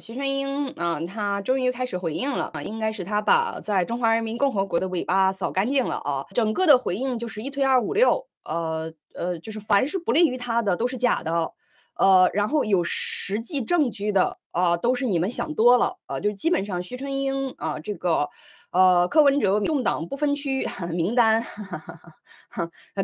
徐春英啊，他终于开始回应了啊！应该是他把在中华人民共和国的尾巴扫干净了啊！整个的回应就是一推二五六，呃呃，就是凡是不利于他的都是假的，呃，然后有实际证据的啊，都是你们想多了啊！就基本上徐春英啊，这个呃，柯文哲重党不分区 名单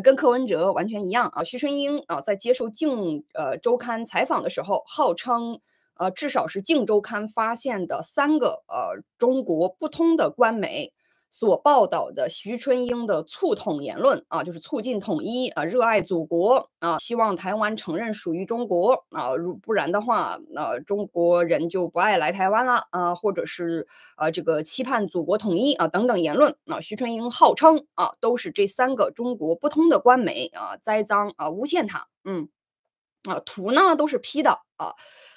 跟柯文哲完全一样啊！徐春英啊，在接受《镜》呃周刊采访的时候，号称。啊，至少是《镜周刊》发现的三个呃，中国不通的官媒所报道的徐春英的促统言论啊，就是促进统一啊，热爱祖国啊，希望台湾承认属于中国啊，如不然的话，那中国人就不爱来台湾了啊，或者是啊，这个期盼祖国统一啊等等言论。啊，徐春英号称啊，都是这三个中国不通的官媒啊栽赃啊诬陷他，嗯啊，图呢都是 P 的啊。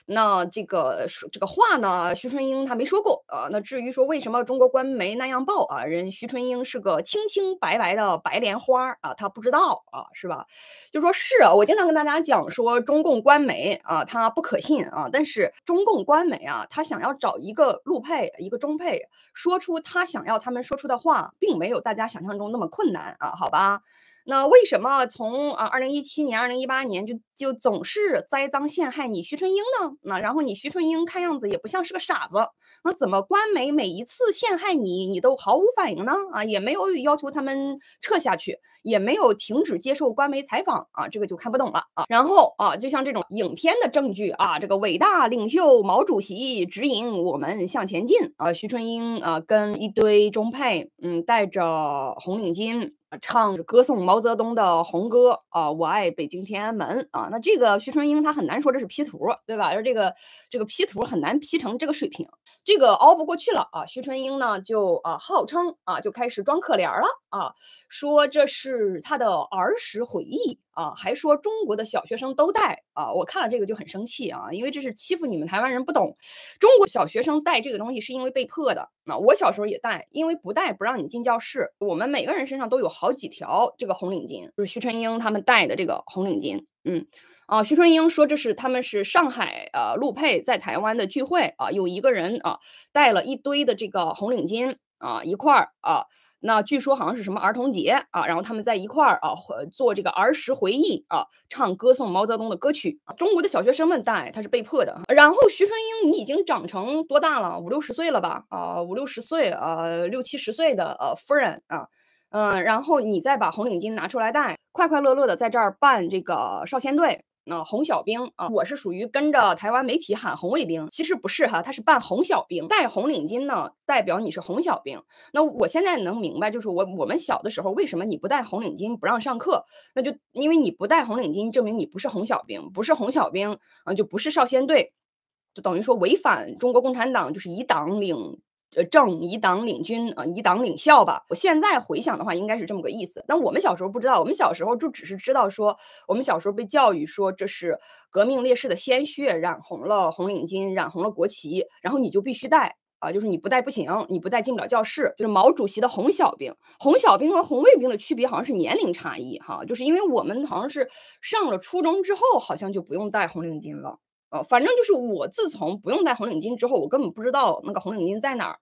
那这个说这个话呢，徐春英他没说过，啊。那至于说为什么中国官媒那样报啊，人徐春英是个清清白白的白莲花啊，他不知道啊，是吧？就说是啊，我经常跟大家讲说，中共官媒啊，他不可信啊，但是中共官媒啊，他想要找一个陆配一个中配，说出他想要他们说出的话，并没有大家想象中那么困难啊，好吧？那为什么从啊二零一七年、二零一八年就就总是栽赃陷害你徐春英呢？那然后你徐春英看样子也不像是个傻子，那怎么官媒每一次陷害你，你都毫无反应呢？啊，也没有要求他们撤下去，也没有停止接受官媒采访啊，这个就看不懂了。啊。然后啊，就像这种影片的证据啊，这个伟大领袖毛主席指引我们向前进啊，徐春英啊跟一堆中配，嗯，戴着红领巾。唱歌颂毛泽东的红歌啊，我爱北京天安门啊，那这个徐春英他很难说这是 P 图，对吧？说这个这个 P 图很难 P 成这个水平，这个熬不过去了啊，徐春英呢就啊号称啊就开始装可怜了啊，说这是他的儿时回忆。啊，还说中国的小学生都戴啊，我看了这个就很生气啊，因为这是欺负你们台湾人不懂。中国小学生戴这个东西是因为被迫的。啊。我小时候也戴，因为不戴不让你进教室。我们每个人身上都有好几条这个红领巾，就是徐春英他们戴的这个红领巾。嗯，啊，徐春英说这是他们是上海呃陆配在台湾的聚会啊，有一个人啊带了一堆的这个红领巾啊一块儿啊。那据说好像是什么儿童节啊，然后他们在一块儿啊，做这个儿时回忆啊，唱歌颂毛泽东的歌曲中国的小学生们戴，他是被迫的。然后徐春英，你已经长成多大了？五六十岁了吧？啊，五六十岁啊，六七十岁的呃夫人啊，嗯，然后你再把红领巾拿出来戴，快快乐乐的在这儿办这个少先队。那红小兵啊，我是属于跟着台湾媒体喊红卫兵，其实不是哈，他是扮红小兵，戴红领巾呢，代表你是红小兵。那我现在能明白，就是我我们小的时候，为什么你不戴红领巾不让上课？那就因为你不戴红领巾，证明你不是红小兵，不是红小兵，嗯，就不是少先队，就等于说违反中国共产党就是以党领。呃，正以党领军啊，以党领校吧。我现在回想的话，应该是这么个意思。但我们小时候不知道，我们小时候就只是知道说，我们小时候被教育说，这是革命烈士的鲜血染红了红领巾，染红了国旗，然后你就必须戴啊，就是你不戴不行，你不戴进不了教室。就是毛主席的红小兵，红小兵和红卫兵的区别好像是年龄差异哈，就是因为我们好像是上了初中之后，好像就不用戴红领巾了。哦，反正就是我自从不用戴红领巾之后，我根本不知道那个红领巾在哪儿。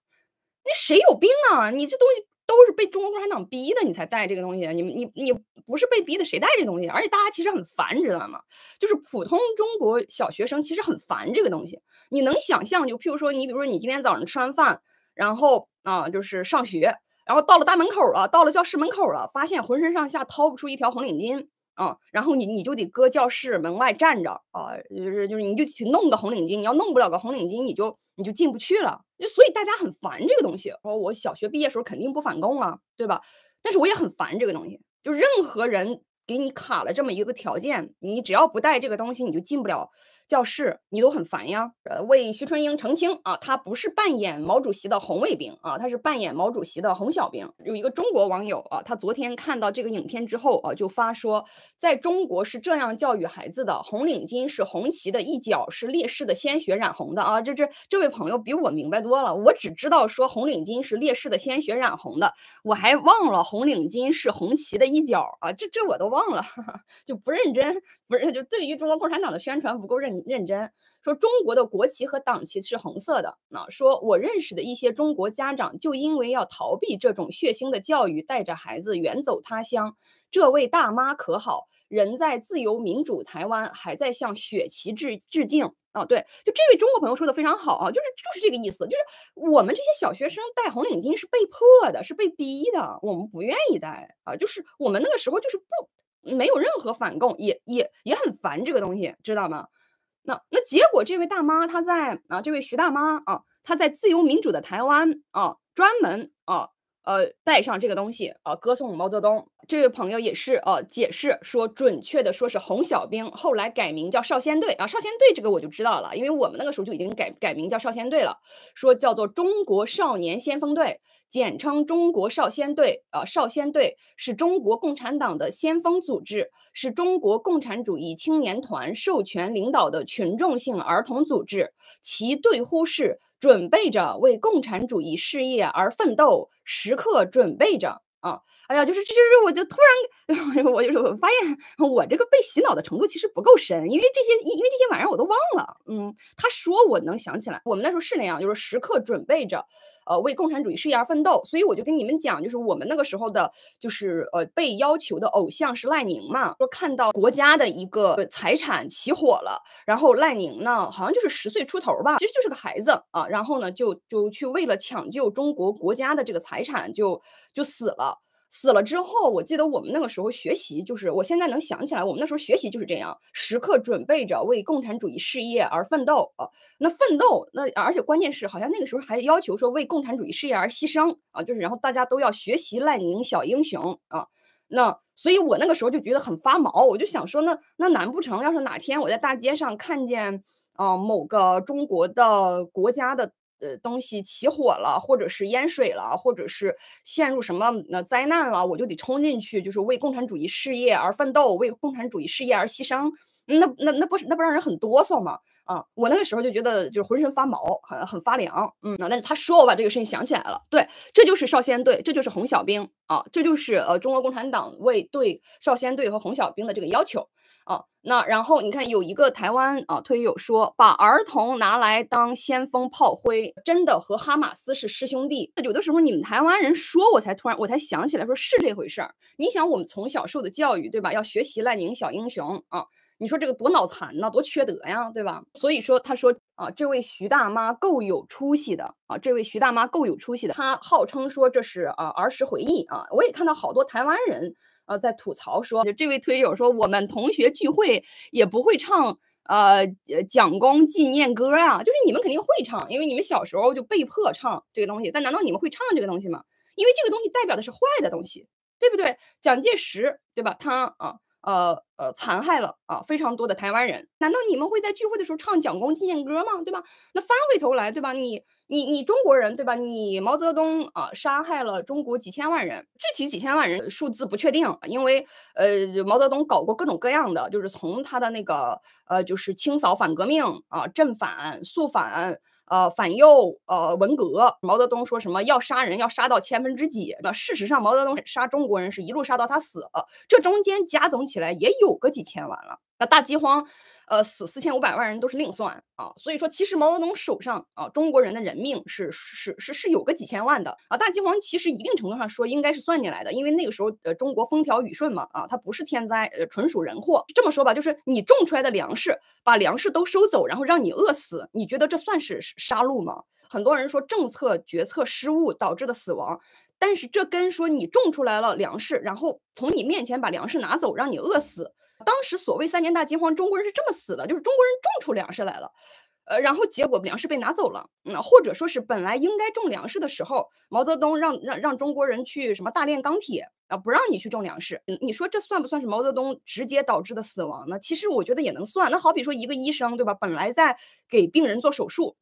那谁有病啊？你这东西都是被中国共产党逼的，你才戴这个东西。你你你不是被逼的，谁戴这东西？而且大家其实很烦，知道吗？就是普通中国小学生其实很烦这个东西。你能想象，就譬如说你，比如说你今天早上吃完饭，然后啊，就是上学，然后到了大门口了，到了教室门口了，发现浑身上下掏不出一条红领巾。啊，然后你你就得搁教室门外站着啊，就是就是，你就去弄个红领巾，你要弄不了个红领巾，你就你就进不去了。就所以大家很烦这个东西。说我小学毕业时候肯定不反共啊，对吧？但是我也很烦这个东西，就任何人。给你卡了这么一个条件，你只要不带这个东西，你就进不了教室，你都很烦呀。呃，为徐春英澄清啊，他不是扮演毛主席的红卫兵啊，他是扮演毛主席的红小兵。有一个中国网友啊，他昨天看到这个影片之后啊，就发说，在中国是这样教育孩子的：红领巾是红旗的一角，是烈士的鲜血染红的啊。这这这位朋友比我明白多了，我只知道说红领巾是烈士的鲜血染红的，我还忘了红领巾是红旗的一角啊。这这我都忘。忘了，就不认真，不是就对于中国共产党的宣传不够认认真。说中国的国旗和党旗是红色的，那说我认识的一些中国家长就因为要逃避这种血腥的教育，带着孩子远走他乡。这位大妈可好，人在自由民主台湾，还在向血旗致致敬啊。对，就这位中国朋友说的非常好啊，就是就是这个意思，就是我们这些小学生戴红领巾是被迫的，是被逼的，我们不愿意戴啊，就是我们那个时候就是不。没有任何反共，也也也很烦这个东西，知道吗？那那结果，这位大妈她在啊，这位徐大妈啊，她在自由民主的台湾啊，专门啊。呃，带上这个东西啊，歌颂毛泽东。这位朋友也是呃，解释说，准确的说是红小兵，后来改名叫少先队啊。少先队这个我就知道了，因为我们那个时候就已经改改名叫少先队了。说叫做中国少年先锋队，简称中国少先队。呃，少先队是中国共产党的先锋组织，是中国共产主义青年团授权领导的群众性儿童组织。其队呼是。准备着为共产主义事业而奋斗，时刻准备着啊！哎呀，就是这，就是我就突然，我就是我发现我这个被洗脑的程度其实不够深，因为这些，因为这些意儿我都忘了。嗯，他说我能想起来，我们那时候是那样，就是时刻准备着，呃，为共产主义事业而奋斗。所以我就跟你们讲，就是我们那个时候的，就是呃，被要求的偶像是赖宁嘛。说看到国家的一个财产起火了，然后赖宁呢，好像就是十岁出头吧，其实就是个孩子啊。然后呢，就就去为了抢救中国国家的这个财产，就就死了。死了之后，我记得我们那个时候学习，就是我现在能想起来，我们那时候学习就是这样，时刻准备着为共产主义事业而奋斗啊。那奋斗，那而且关键是，好像那个时候还要求说为共产主义事业而牺牲啊，就是然后大家都要学习赖宁小英雄啊。那所以，我那个时候就觉得很发毛，我就想说，那那难不成要是哪天我在大街上看见，呃，某个中国的国家的。呃，东西起火了，或者是淹水了，或者是陷入什么灾难了，我就得冲进去，就是为共产主义事业而奋斗，为共产主义事业而牺牲，那那那不是那不让人很哆嗦吗？啊，我那个时候就觉得就是浑身发毛，很很发凉。嗯，那但是他说我把这个事情想起来了，对，这就是少先队，这就是红小兵啊，这就是呃中国共产党为对少先队和红小兵的这个要求啊。那然后你看有一个台湾啊推友说，把儿童拿来当先锋炮灰，真的和哈马斯是师兄弟。有的时候你们台湾人说，我才突然我才想起来，说是这回事儿。你想我们从小受的教育，对吧？要学习赖宁小英雄啊。你说这个多脑残呐，多缺德呀，对吧？所以说，他说啊，这位徐大妈够有出息的啊，这位徐大妈够有出息的。他号称说这是啊儿时回忆啊。我也看到好多台湾人呃在吐槽说，就这位推友说，我们同学聚会也不会唱呃蒋公纪念歌啊，就是你们肯定会唱，因为你们小时候就被迫唱这个东西。但难道你们会唱这个东西吗？因为这个东西代表的是坏的东西，对不对？蒋介石对吧？他啊。呃呃，残害了啊非常多的台湾人，难道你们会在聚会的时候唱《蒋公纪念歌》吗？对吧？那翻回头来，对吧？你你你中国人，对吧？你毛泽东啊，杀害了中国几千万人，具体几千万人数字不确定，因为呃，毛泽东搞过各种各样的，就是从他的那个呃，就是清扫反革命啊，镇反、肃反。呃，反右，呃，文革，毛泽东说什么要杀人，要杀到千分之几？那事实上，毛泽东杀中国人是一路杀到他死了，这中间加总起来也有个几千万了。那大饥荒，呃，死四千五百万人都是另算啊。所以说，其实毛泽东手上啊，中国人的人命是是是是有个几千万的啊。大饥荒其实一定程度上说应该是算进来的，因为那个时候呃，中国风调雨顺嘛啊，它不是天灾，呃，纯属人祸。这么说吧，就是你种出来的粮食，把粮食都收走，然后让你饿死，你觉得这算是？杀戮嘛，很多人说政策决策失误导致的死亡，但是这跟说你种出来了粮食，然后从你面前把粮食拿走，让你饿死，当时所谓三年大饥荒，中国人是这么死的，就是中国人种出粮食来了，呃，然后结果粮食被拿走了，嗯，或者说是本来应该种粮食的时候，毛泽东让让让中国人去什么大炼钢铁啊，不让你去种粮食，你说这算不算是毛泽东直接导致的死亡呢？其实我觉得也能算。那好比说一个医生，对吧，本来在给病人做手术。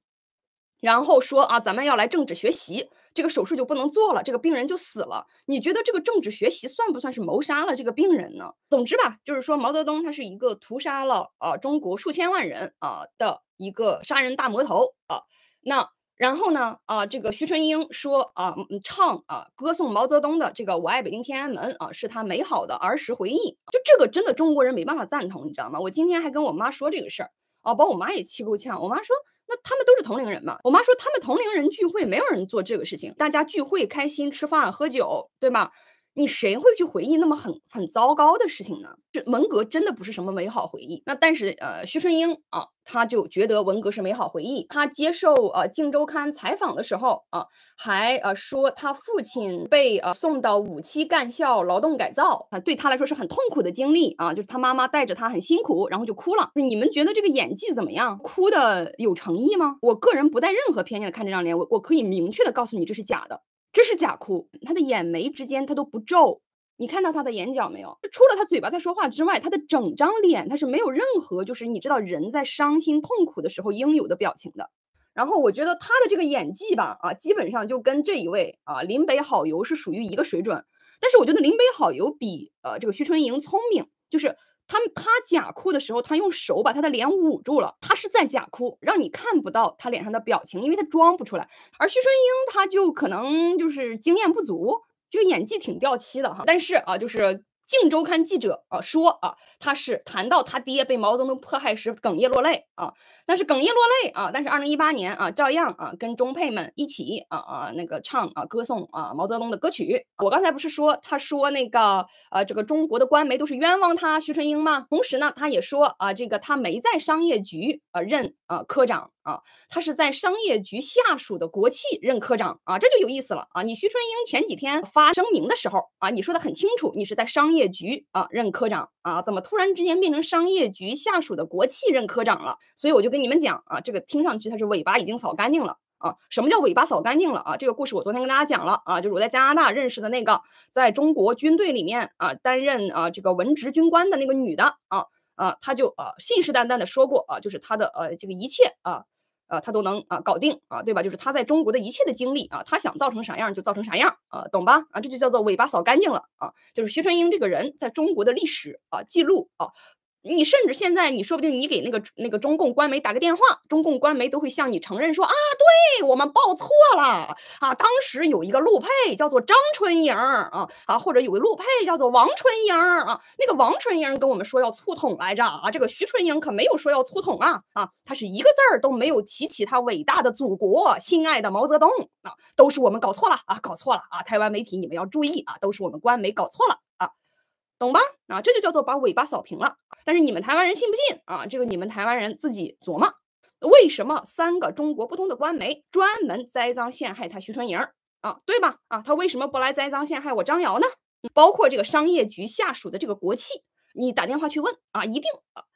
然后说啊，咱们要来政治学习，这个手术就不能做了，这个病人就死了。你觉得这个政治学习算不算是谋杀了这个病人呢？总之吧，就是说毛泽东他是一个屠杀了啊中国数千万人啊的一个杀人大魔头啊。那然后呢啊，这个徐春英说啊，唱啊歌颂毛泽东的这个我爱北京天安门啊，是他美好的儿时回忆。就这个真的中国人没办法赞同，你知道吗？我今天还跟我妈说这个事儿啊，把我妈也气够呛。我妈说。那他们都是同龄人嘛？我妈说，他们同龄人聚会没有人做这个事情，大家聚会开心吃饭喝酒，对吧？你谁会去回忆那么很很糟糕的事情呢？这文革真的不是什么美好回忆。那但是呃，徐春英啊，他就觉得文革是美好回忆。他接受呃《竞周刊》采访的时候啊，还呃说他父亲被呃送到五七干校劳动改造啊，对他来说是很痛苦的经历啊，就是他妈妈带着他很辛苦，然后就哭了。你们觉得这个演技怎么样？哭的有诚意吗？我个人不带任何偏见的看这张脸，我我可以明确的告诉你，这是假的。这是假哭，他的眼眉之间他都不皱。你看到他的眼角没有？除了他嘴巴在说话之外，他的整张脸他是没有任何就是你知道人在伤心痛苦的时候应有的表情的。然后我觉得他的这个演技吧，啊，基本上就跟这一位啊林北好游是属于一个水准。但是我觉得林北好游比呃这个徐春莹聪明，就是。他们他假哭的时候，他用手把他的脸捂住了，他是在假哭，让你看不到他脸上的表情，因为他装不出来。而徐春英，他就可能就是经验不足，就演技挺掉漆的哈。但是啊，就是。靖州》刊记者啊说啊，他是谈到他爹被毛泽东迫害时哽咽落泪啊，那是哽咽落泪啊，但是二零一八年啊照样啊跟中配们一起啊啊那个唱啊歌颂啊毛泽东的歌曲。我刚才不是说他说那个啊这个中国的官媒都是冤枉他徐春英吗？同时呢他也说啊这个他没在商业局啊任。啊，科长啊，他是在商业局下属的国企任科长啊，这就有意思了啊。你徐春英前几天发声明的时候啊，你说的很清楚，你是在商业局啊任科长啊，怎么突然之间变成商业局下属的国企任科长了？所以我就跟你们讲啊，这个听上去他是尾巴已经扫干净了啊。什么叫尾巴扫干净了啊？这个故事我昨天跟大家讲了啊，就是我在加拿大认识的那个，在中国军队里面啊担任啊这个文职军官的那个女的啊。啊，他就啊信誓旦旦的说过啊，就是他的呃这个一切啊，呃他都能啊搞定啊，对吧？就是他在中国的一切的经历啊，他想造成啥样就造成啥样，啊，懂吧？啊这就叫做尾巴扫干净了啊，就是徐春英这个人在中国的历史啊记录啊。你甚至现在，你说不定你给那个那个中共官媒打个电话，中共官媒都会向你承认说啊，对我们报错了啊，当时有一个陆配叫做张春英啊啊，或者有个陆配叫做王春英啊，那个王春英跟我们说要粗桶来着啊，这个徐春英可没有说要粗桶啊啊，他是一个字儿都没有提起他伟大的祖国、心爱的毛泽东啊，都是我们搞错了啊，搞错了啊，台湾媒体你们要注意啊，都是我们官媒搞错了啊。懂吧？啊，这就叫做把尾巴扫平了。但是你们台湾人信不信啊？这个你们台湾人自己琢磨。为什么三个中国不同的官媒专门栽赃陷害他徐春莹？啊，对吧？啊，他为什么不来栽赃陷害我张瑶呢？包括这个商业局下属的这个国企，你打电话去问啊，一定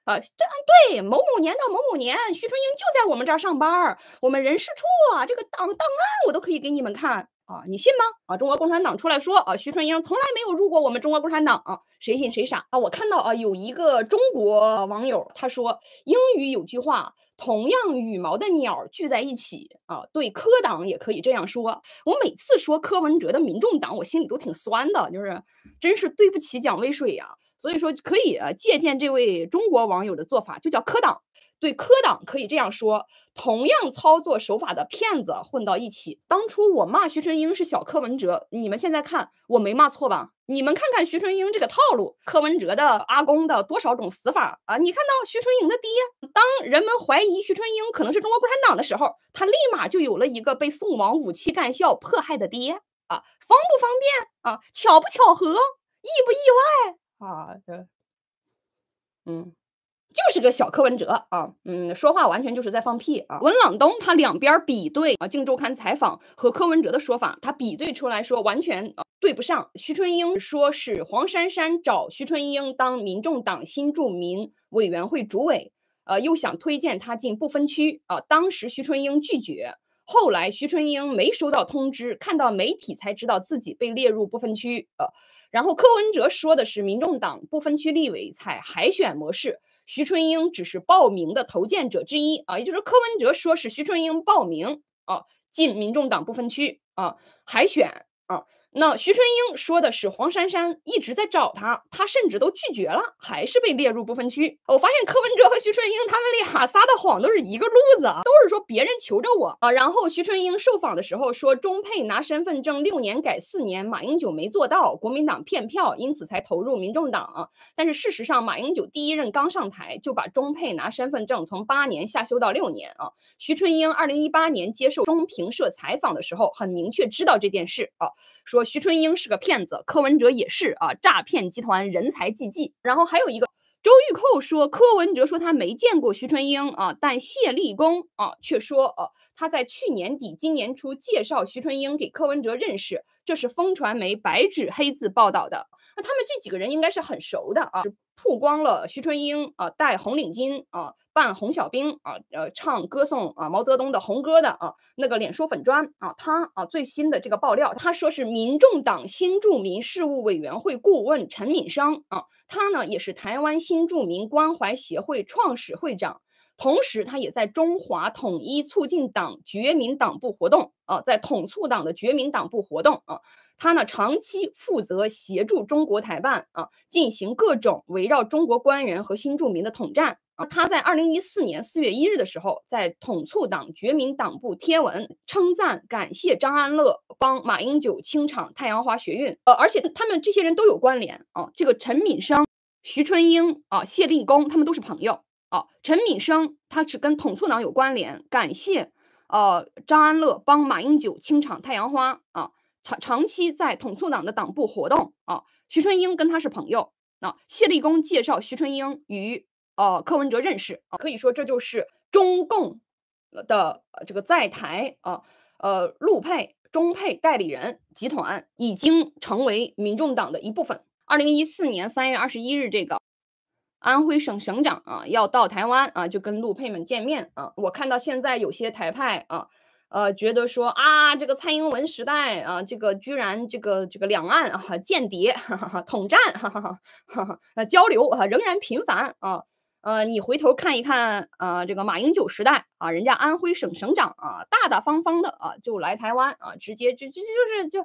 啊，对啊，对，某某年到某某年，徐春莹就在我们这儿上班儿，我们人事处啊，这个档档案我都可以给你们看。啊，你信吗？啊，中国共产党出来说，啊，徐春英从来没有入过我们中国共产党，谁信谁傻啊！我看到啊，有一个中国网友他说英语有句话，同样羽毛的鸟聚在一起啊，对科党也可以这样说。我每次说柯文哲的民众党，我心里都挺酸的，就是真是对不起蒋渭水呀。所以说可以啊，借鉴这位中国网友的做法，就叫科党。对科党可以这样说：同样操作手法的骗子混到一起。当初我骂徐春英是小柯文哲，你们现在看，我没骂错吧？你们看看徐春英这个套路，柯文哲的阿公的多少种死法啊！你看到徐春英的爹，当人们怀疑徐春英可能是中国共产党的时候，他立马就有了一个被送往武器干校迫害的爹啊！方不方便啊？巧不巧合？意不意外啊？嗯。就是个小柯文哲啊，嗯，说话完全就是在放屁啊。文朗东他两边比对啊，《镜周刊》采访和柯文哲的说法，他比对出来说完全啊对不上。徐春英说是黄珊珊找徐春英当民众党新住民委员会主委，呃，又想推荐他进不分区啊。当时徐春英拒绝，后来徐春英没收到通知，看到媒体才知道自己被列入不分区啊。然后柯文哲说的是民众党不分区立委采海选模式。徐春英只是报名的投建者之一啊，也就是柯文哲说是徐春英报名啊，进民众党不分区啊海选啊。那徐春英说的是黄珊珊一直在找他，他甚至都拒绝了，还是被列入不分区。我发现柯文哲和徐春英他们俩撒的谎都是一个路子，都是说别人求着我啊。然后徐春英受访的时候说，中配拿身份证六年改四年，马英九没做到，国民党骗票，因此才投入民众党。但是事实上，马英九第一任刚上台就把中配拿身份证从八年下修到六年啊。徐春英二零一八年接受中评社采访的时候，很明确知道这件事啊，说。徐春英是个骗子，柯文哲也是啊，诈骗集团人才济济。然后还有一个周玉蔻说，柯文哲说他没见过徐春英啊，但谢立功啊却说，呃，他在去年底、今年初介绍徐春英给柯文哲认识。这是风传媒白纸黑字报道的，那他们这几个人应该是很熟的啊，曝光了徐春英啊戴红领巾啊扮红小兵啊呃唱歌颂啊毛泽东的红歌的啊那个脸书粉砖啊他啊最新的这个爆料，他说是民众党新著名事务委员会顾问陈敏生啊，他呢也是台湾新著名关怀协会创始会长。同时，他也在中华统一促进党决民党部活动啊，在统促党的决民党部活动啊，他呢长期负责协助中国台办啊进行各种围绕中国官员和新住民的统战啊。他在二零一四年四月一日的时候，在统促党决民党部贴文称赞感谢张安乐帮马英九清场太阳花学运，呃，而且他们这些人都有关联啊，这个陈敏生、徐春英啊、谢立功，他们都是朋友。哦，陈敏生他是跟统促党有关联，感谢呃张安乐帮马英九清场太阳花啊，长长期在统促党的党部活动啊，徐春英跟他是朋友啊，谢立功介绍徐春英与呃柯文哲认识啊，可以说这就是中共的这个在台啊呃陆配中配代理人集团已经成为民众党的一部分。二零一四年三月二十一日这个。安徽省省长啊，要到台湾啊，就跟陆配们见面啊。我看到现在有些台派啊，呃，觉得说啊，这个蔡英文时代啊，这个居然这个这个两岸啊间谍哈哈统战，哈哈，哈，呃，交流啊仍然频繁啊。呃，你回头看一看啊，这个马英九时代啊，人家安徽省省长啊，大大方方的啊，就来台湾啊，直接就就就是就。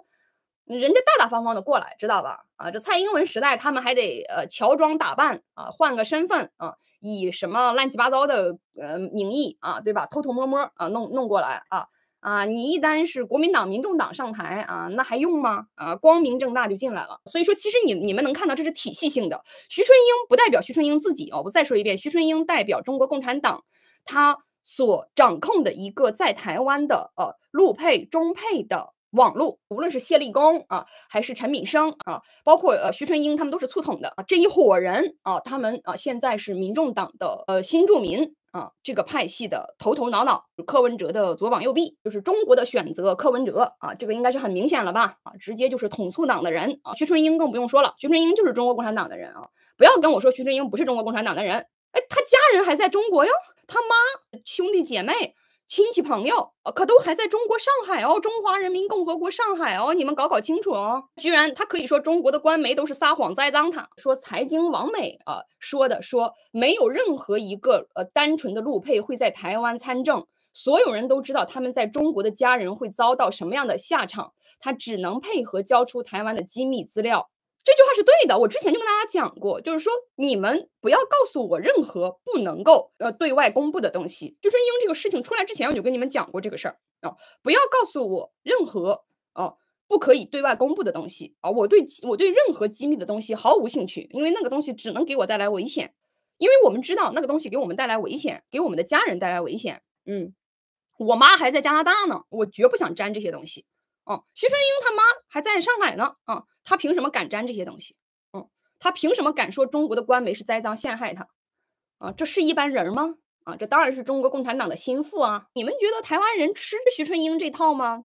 人家大大方方的过来，知道吧？啊，这蔡英文时代，他们还得呃乔装打扮啊，换个身份啊，以什么乱七八糟的呃名义啊，对吧？偷偷摸摸啊，弄弄过来啊啊！你一旦是国民党、民众党上台啊，那还用吗？啊，光明正大就进来了。所以说，其实你你们能看到，这是体系性的。徐春英不代表徐春英自己哦，我再说一遍，徐春英代表中国共产党，他所掌控的一个在台湾的呃陆配、中配的。网路，无论是谢立功啊，还是陈敏生啊，包括呃徐春英，他们都是促统的啊。这一伙人啊，他们啊现在是民众党的呃新住民啊这个派系的头头脑脑，柯文哲的左膀右臂，就是中国的选择柯文哲啊，这个应该是很明显了吧啊，直接就是统促党的人啊。徐春英更不用说了，徐春英就是中国共产党的人啊。不要跟我说徐春英不是中国共产党的人，哎，他家人还在中国哟，他妈兄弟姐妹。亲戚朋友可都还在中国上海哦，中华人民共和国上海哦，你们搞搞清楚哦！居然他可以说中国的官媒都是撒谎栽赃他，说财经网美啊说的说没有任何一个呃单纯的陆配会在台湾参政，所有人都知道他们在中国的家人会遭到什么样的下场，他只能配合交出台湾的机密资料。这句话是对的，我之前就跟大家讲过，就是说你们不要告诉我任何不能够呃对外公布的东西，就是因为这个事情出来之前我就跟你们讲过这个事儿啊，不要告诉我任何啊不可以对外公布的东西啊，我对我对任何机密的东西毫无兴趣，因为那个东西只能给我带来危险，因为我们知道那个东西给我们带来危险，给我们的家人带来危险，嗯，我妈还在加拿大呢，我绝不想沾这些东西。哦，徐春英他妈还在上海呢。啊，他凭什么敢沾这些东西？嗯，他凭什么敢说中国的官媒是栽赃陷害他？啊，这是一般人吗？啊，这当然是中国共产党的心腹啊！你们觉得台湾人吃徐春英这套吗？